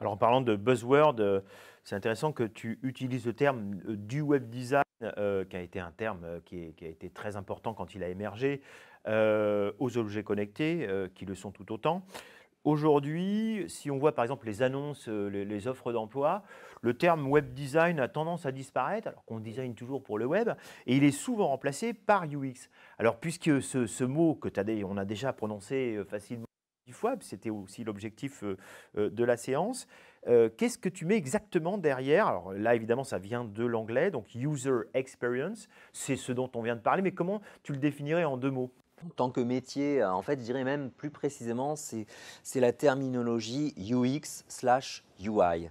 Alors en parlant de buzzword, euh, c'est intéressant que tu utilises le terme euh, du web design, euh, qui a été un terme qui, a été très important quand il a émergé, aux objets connectés, qui le sont tout autant. Aujourd'hui, si on voit par exemple les annonces, les, offres d'emploi, le terme web design a tendance à disparaître, alors qu'on design toujours pour le web, et il est souvent remplacé par UX. Alors puisque ce, mot que tu as, on a déjà prononcé facilement fois, c'était aussi l'objectif euh, euh, de la séance. Euh, qu'est-ce que tu mets exactement derrière Alors là, évidemment, ça vient de l'anglais, donc user experience, c'est ce dont on vient de parler, mais comment tu le définirais en deux mots en tant que métier, en fait, je dirais même plus précisément, c'est la terminologie UX slash UI.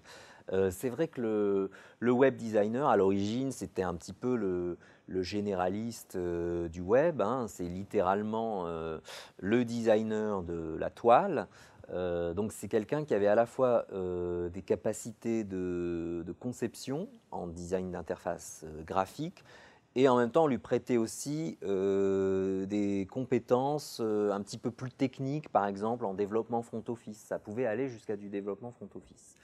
Euh, c'est vrai que le, web designer, à l'origine, c'était un petit peu le, généraliste euh, du web. Hein. C'est littéralement euh, le designer de la toile. donc c'est quelqu'un qui avait à la fois des capacités de, conception en design d'interface graphique, et en même temps lui prêtait aussi des compétences un petit peu plus techniques, par exemple en développement front office. Ça pouvait aller jusqu'à du développement front office.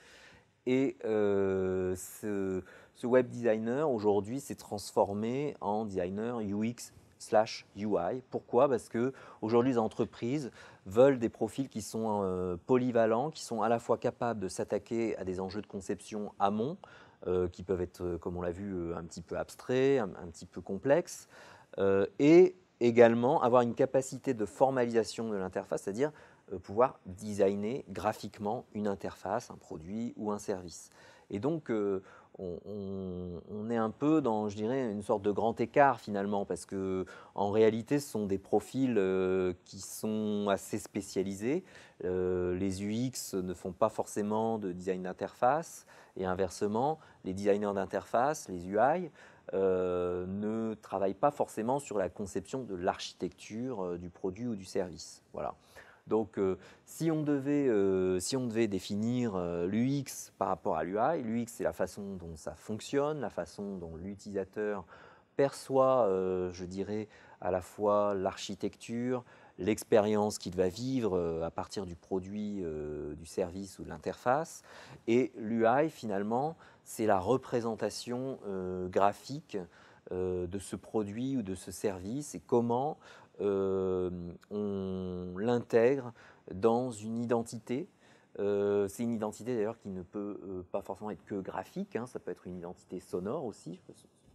Et euh, ce, web designer aujourd'hui s'est transformé en designer UX slash UI. Pourquoi Parce que aujourd'hui les entreprises veulent des profils qui sont euh, polyvalents, qui sont à la fois capables de s'attaquer à des enjeux de conception amont, euh, qui peuvent être, comme on l'a vu, un petit peu abstraits, un petit peu complexes, et également avoir une capacité de formalisation de l'interface, c'est-à-dire euh, pouvoir designer graphiquement une interface, un produit ou un service. Et donc, euh, on, est un peu dans, je dirais, une sorte de grand écart finalement, parce que en réalité, ce sont des profils euh, qui sont assez spécialisés. les UX ne font pas forcément de design d'interface, et inversement, les designers d'interface, les UI, ne travaillent pas forcément sur la conception de l'architecture du produit ou du service. Voilà. Donc, euh, si, on devait, euh, si on devait définir euh, l'UX par rapport à l'UI, l'UX, c'est la façon dont ça fonctionne, la façon dont l'utilisateur perçoit, je dirais, à la fois l'architecture, l'expérience qu'il va vivre à partir du produit, du service ou de l'interface. Et l'UI, finalement, c'est la représentation graphique de ce produit ou de ce service et comment euh, on l'intègre dans une identité. Euh, c'est une identité d'ailleurs qui ne peut euh, pas forcément être que graphique, hein. ça peut être une identité sonore aussi,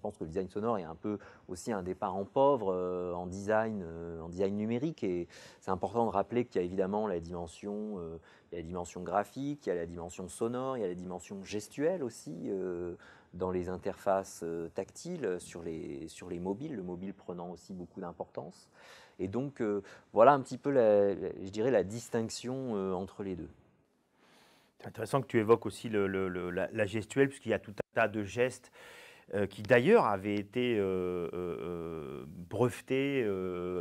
pense que le design sonore est un peu aussi un départ en pauvre euh, en, design, euh, en design numérique. Et c'est important de rappeler qu'il y a évidemment la dimension, euh, la dimension graphique, il y a la dimension sonore, il y a la dimension gestuelle aussi dans les interfaces tactiles, sur les, sur les mobiles, le mobile prenant aussi beaucoup d'importance. Et donc voilà un petit peu, la, je dirais, la distinction entre les deux. C'est intéressant que tu évoques aussi la, la, gestuelle, puisqu'il y a tout un tas de gestes euh, qui d'ailleurs avait été euh, euh, breveté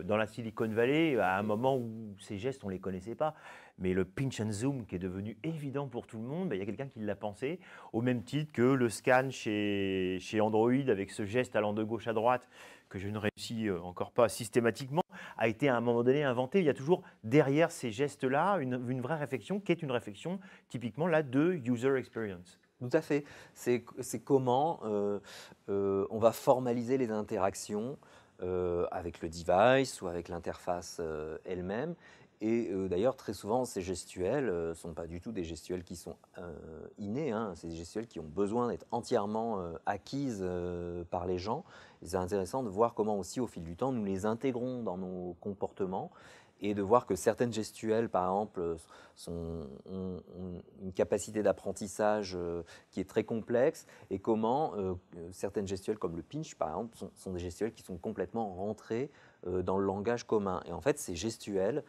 dans la Silicon Valley à un moment où ces gestes, on ne les connaissait pas. Mais le pinch and zoom qui est devenu évident pour tout le monde, ben, il y a quelqu'un qui l'a pensé, au même titre que le scan chez, chez Android avec ce geste allant de gauche à droite, que je ne réussis encore pas systématiquement, a été à un moment donné inventé. Il y a toujours derrière ces gestes-là une, une vraie réflexion qui est une réflexion typiquement là de user experience. Tout à fait. C'est comment euh, euh, on va formaliser les interactions euh, avec le device ou avec l'interface elle-même. Et d'ailleurs, très souvent, ces gestuels ne sont pas du tout des gestuels qui sont innés. Hein. C'est des gestuels qui ont besoin d'être entièrement acquises par les gens. C'est intéressant de voir comment aussi, au fil du temps, nous les intégrons dans nos comportements et de voir que certaines gestuelles, par exemple, sont, ont, une capacité d'apprentissage euh, qui est très complexe, et comment euh, certaines gestuelles, comme le pinch, par exemple, sont, des gestuelles qui sont complètement rentrées euh, dans le langage commun. Et en fait, ces gestuelles,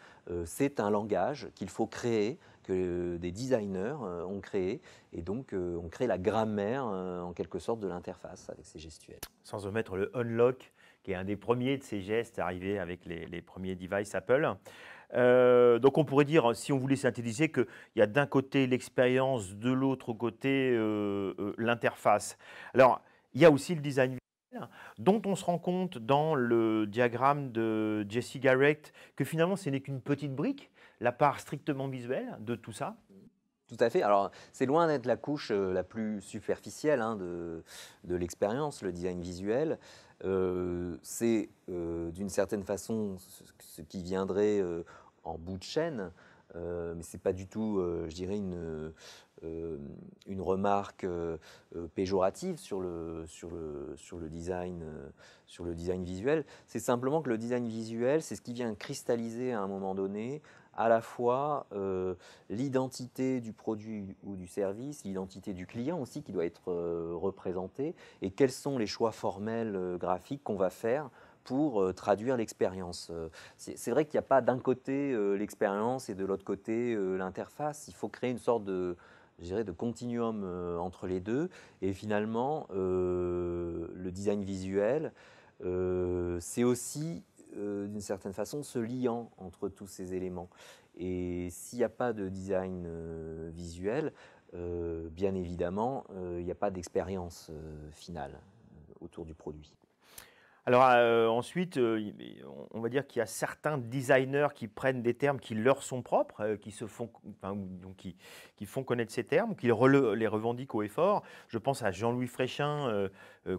c'est un langage qu'il faut créer, que des designers ont créé, et donc on crée la grammaire, en quelque sorte, de l'interface avec ces gestuelles. Sans omettre le unlock qui est un des premiers de ces gestes arrivés avec les, premiers devices Apple. Euh, donc on pourrait dire, si on voulait synthétiser, qu'il y a d'un côté l'expérience, de l'autre côté euh, euh, l'interface. Alors, il y a aussi le design visuel, dont on se rend compte dans le diagramme de Jesse Garrett que finalement ce n'est qu'une petite brique, la part strictement visuelle de tout ça. Tout à fait. Alors, c'est loin d'être la couche la plus superficielle hein, de l'expérience, le design visuel. Euh, c'est euh, d'une certaine façon ce, qui viendrait euh, en bout de chaîne, mais ce n'est pas du tout, je dirais, une, une remarque péjorative sur le, sur le, sur le, design, sur le design visuel. C'est simplement que le design visuel, c'est ce qui vient cristalliser à un moment donné à la fois euh, l'identité du produit ou du service, l'identité du client aussi qui doit être euh, représentée, et quels sont les choix formels euh, graphiques qu'on va faire pour traduire l'expérience. C'est vrai qu'il n'y a pas d'un côté l'expérience et de l'autre côté l'interface. Il faut créer une sorte de, je de continuum entre les deux. Et finalement, le design visuel, c'est aussi euh, d'une certaine façon, se liant entre tous ces éléments. Et s'il n'y a pas de design euh, visuel, euh, bien évidemment, il n'y a pas d'expérience finale autour du produit. Alors euh, ensuite, euh, on va dire qu'il y a certains designers qui prennent des termes qui leur sont propres, euh, qui se font, qui, font connaître ces termes, qui les revendiquent au effort. Je pense à Jean-Louis Fréchin,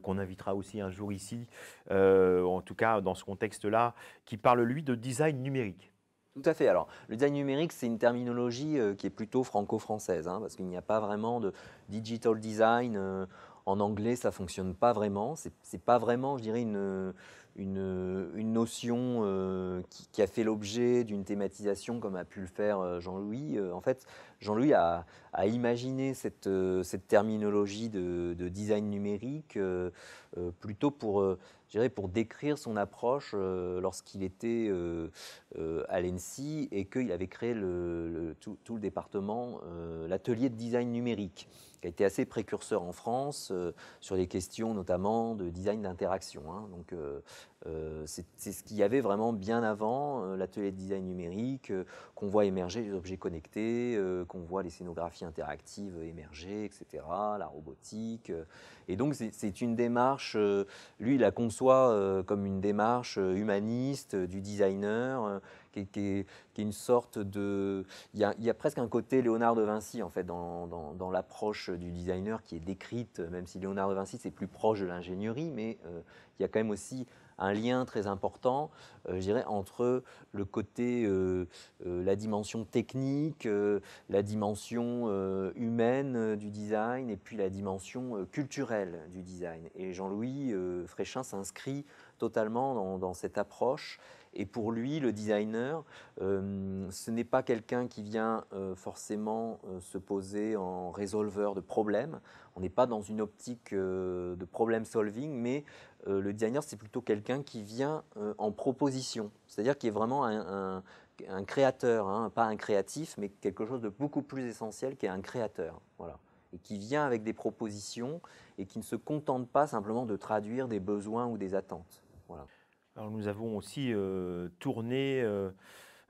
qu'on invitera aussi un jour ici, en tout cas dans ce contexte-là, qui parle lui de design numérique. Tout à fait. Alors, le design numérique, c'est une terminologie qui est plutôt franco-française, hein, parce qu'il n'y a pas vraiment de digital design. En anglais, ça fonctionne pas vraiment. C'est pas vraiment, je dirais, une, une, notion euh, qui, qui, a fait l'objet d'une thématisation comme a pu le faire euh, Jean-Louis. Euh, en fait, Jean-Louis a, imaginé cette, euh, terminologie de, design numérique euh, euh, plutôt pour, décrire son approche lorsqu'il était à l'ENSI et qu'il avait créé tout, le département, l'atelier de design numérique qui a été assez précurseur en France sur les questions notamment de design d'interaction. Hein. donc, euh, c'est ce qu'il y avait vraiment bien avant euh, l'atelier de design numérique, euh, qu'on voit émerger les objets connectés, qu'on voit les scénographies interactives émerger, etc., la robotique. Et donc c'est une démarche, lui il la conçoit comme une démarche humaniste du designer, qui, est, une sorte de... Il y, a, presque un côté Léonard de Vinci en fait dans, dans l'approche du designer qui est décrite, même si Léonard de Vinci c'est plus proche de l'ingénierie, mais il y a quand même aussi un lien très important, euh, je dirais, entre le côté, euh, euh, la dimension technique, la dimension humaine du design et puis la dimension culturelle du design. Et Jean-Louis Fréchin s'inscrit totalement dans, cette approche. Et pour lui, le designer, euh, ce n'est pas quelqu'un qui vient euh, forcément euh, se poser en résolveur de problèmes. On n'est pas dans une optique de problem solving, mais le designer, c'est plutôt quelqu'un qui vient en proposition, c'est-à-dire qui est vraiment un, créateur, hein, pas un créatif, mais quelque chose de beaucoup plus essentiel qui est un créateur. Voilà et qui vient avec des propositions et qui ne se contente pas simplement de traduire des besoins ou des attentes. Alors nous avons aussi euh, tourné euh,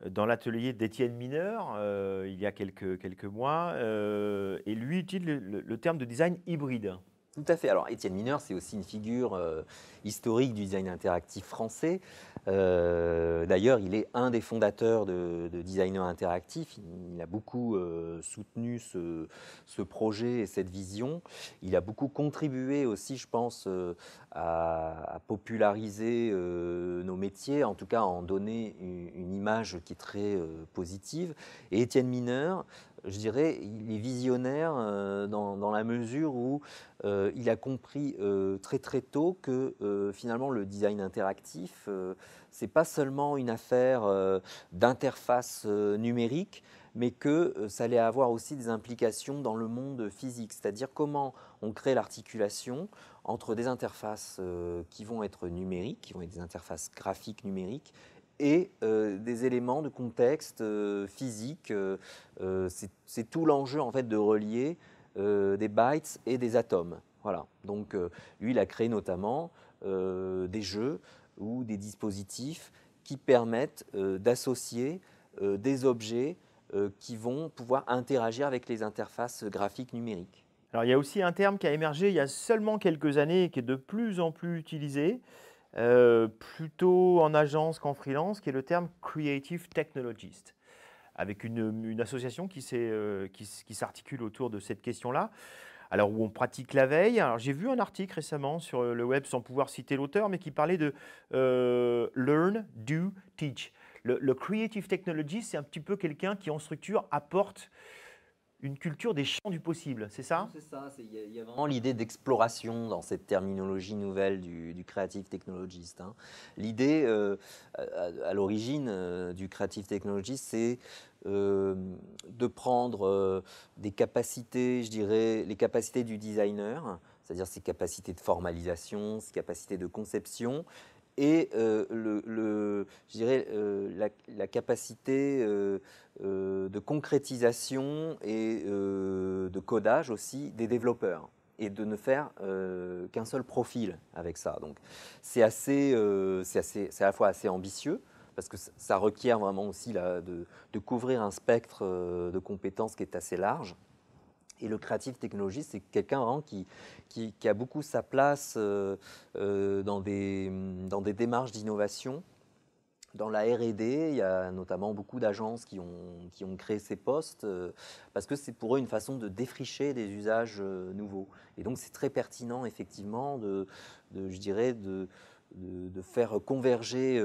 dans l'atelier d'Étienne Mineur euh, il y a quelques, quelques mois, et lui utilise le, terme de design hybride. Tout à fait. Alors, Étienne Mineur, c'est aussi une figure euh, historique du design interactif français. Euh, d'ailleurs, il est un des fondateurs de, Designer Interactif. Il, a beaucoup euh, soutenu ce, projet et cette vision. Il a beaucoup contribué aussi, je pense, à, populariser nos métiers, en tout cas en donner une, image qui est très positive. Et Étienne Mineur, je dirais, il est visionnaire dans la mesure où euh, il a compris euh, très très tôt que euh, finalement le design interactif, n'est pas seulement une affaire d'interface numérique, mais que ça allait avoir aussi des implications dans le monde physique, c'est-à-dire comment on crée l'articulation entre des interfaces qui vont être numériques, qui vont être des interfaces graphiques numériques, et des éléments de contexte physique. c'est tout l'enjeu en fait de relier des bytes et des atomes. Voilà. Donc euh, lui, il a créé notamment euh, des jeux ou des dispositifs qui permettent euh, d'associer des objets qui vont pouvoir interagir avec les interfaces graphiques numériques. Alors il y a aussi un terme qui a émergé il y a seulement quelques années et qui est de plus en plus utilisé, plutôt en agence qu'en freelance, qui est le terme Creative Technologist, avec une, association qui s'articule autour de cette question-là alors où on pratique la veille. j'ai vu un article récemment sur euh, le web, sans pouvoir citer l'auteur, mais qui parlait de euh, learn, do, teach. le creative technology, c'est un petit peu quelqu'un qui en structure apporte une culture des champs du possible, c'est ça C'est ça, il y, a vraiment l'idée d'exploration dans cette terminologie nouvelle du, du creative technologist. Hein. L'idée, euh, à, l'origine euh, du creative technologist, c'est euh, de prendre des capacités, je dirais, les capacités du designer, c'est-à-dire ses capacités de formalisation, ses capacités de conception, et euh, le, je dirais, euh, la, capacité euh, de concrétisation et de codage aussi des développeurs et de ne faire qu'un seul profil avec ça. Donc c'est assez, à la fois assez ambitieux parce que ça requiert vraiment aussi de, couvrir un spectre de compétences qui est assez large et le créatif technologiste, c'est quelqu'un qui, a beaucoup sa place euh, euh, dans, des, démarches d'innovation. Dans la RD, il y a notamment beaucoup d'agences qui ont, créé ces postes euh, parce que c'est pour eux une façon de défricher des usages nouveaux. Et donc c'est très pertinent effectivement de, je dirais, de faire converger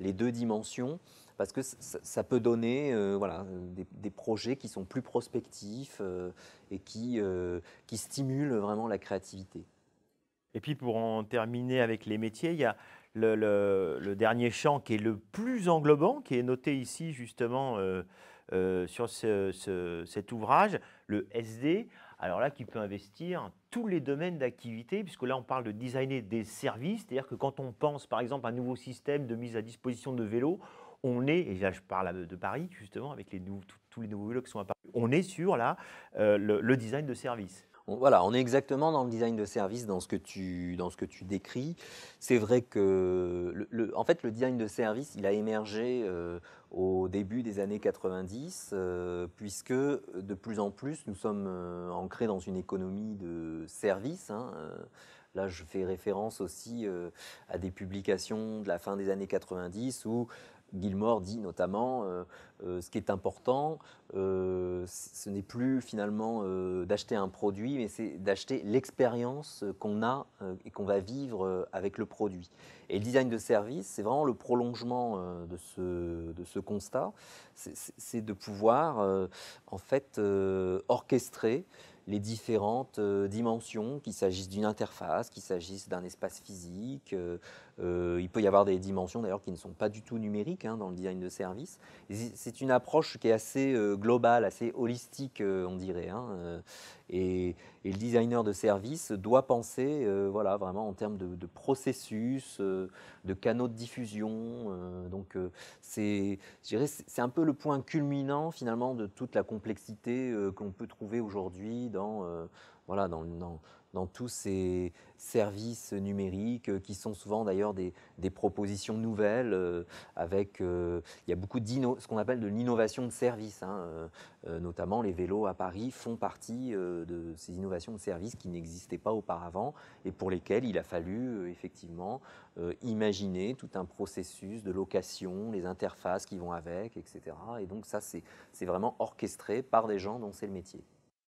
les deux dimensions parce que ça peut donner euh, voilà, euh, des, projets qui sont plus prospectifs euh, et qui, qui stimulent vraiment la créativité. Et puis pour en terminer avec les métiers, il y a le, dernier champ qui est le plus englobant, qui est noté ici justement sur cet ouvrage, le SD. Alors là, qui peut investir tous les domaines d'activité, puisque là, on parle de designer des services, c'est-à-dire que quand on pense par exemple à un nouveau système de mise à disposition de vélos, on est, et là je parle de Paris justement, avec tous les nouveaux vélos qui sont apparus, on est sur là, euh, le, design de service. Voilà, on est exactement dans le design de service, dans ce que tu, dans ce que tu décris. C'est vrai que, le, en fait, le design de service, il a émergé euh, au début des années 90, euh, puisque de plus en plus, nous sommes ancrés dans une économie de service. Hein, là, je fais référence aussi à des publications de la fin des années 90 où Gilmore dit notamment, euh, euh, ce qui est important, euh, ce n'est plus finalement d'acheter un produit, mais c'est d'acheter l'expérience qu'on a et qu'on va vivre avec le produit. Et le design de service, c'est vraiment le prolongement de, ce, de ce constat, c'est de pouvoir en fait orchestrer les différentes euh, dimensions, qu'il s'agisse d'une interface, qu'il s'agisse d'un espace physique. Euh, euh, il peut y avoir des dimensions d'ailleurs qui ne sont pas du tout numériques hein, dans le design de service. C'est une approche qui est assez globale, assez holistique, on dirait. Hein, et, le designer de service doit penser euh, voilà, vraiment en termes de, processus, euh, de canaux de diffusion. Euh, donc c'est un peu le point culminant finalement de toute la complexité qu'on peut trouver aujourd'hui dans, voilà, dans, dans, dans tous ces services numériques euh, qui sont souvent d'ailleurs des, propositions nouvelles euh, avec euh, il y a beaucoup de ce qu'on appelle de l'innovation de service hein, notamment les vélos à Paris font partie de ces innovations de service qui n'existaient pas auparavant et pour lesquelles il a fallu effectivement imaginer tout un processus de location les interfaces qui vont avec etc et donc ça c'est vraiment orchestré par des gens dont c'est le métier.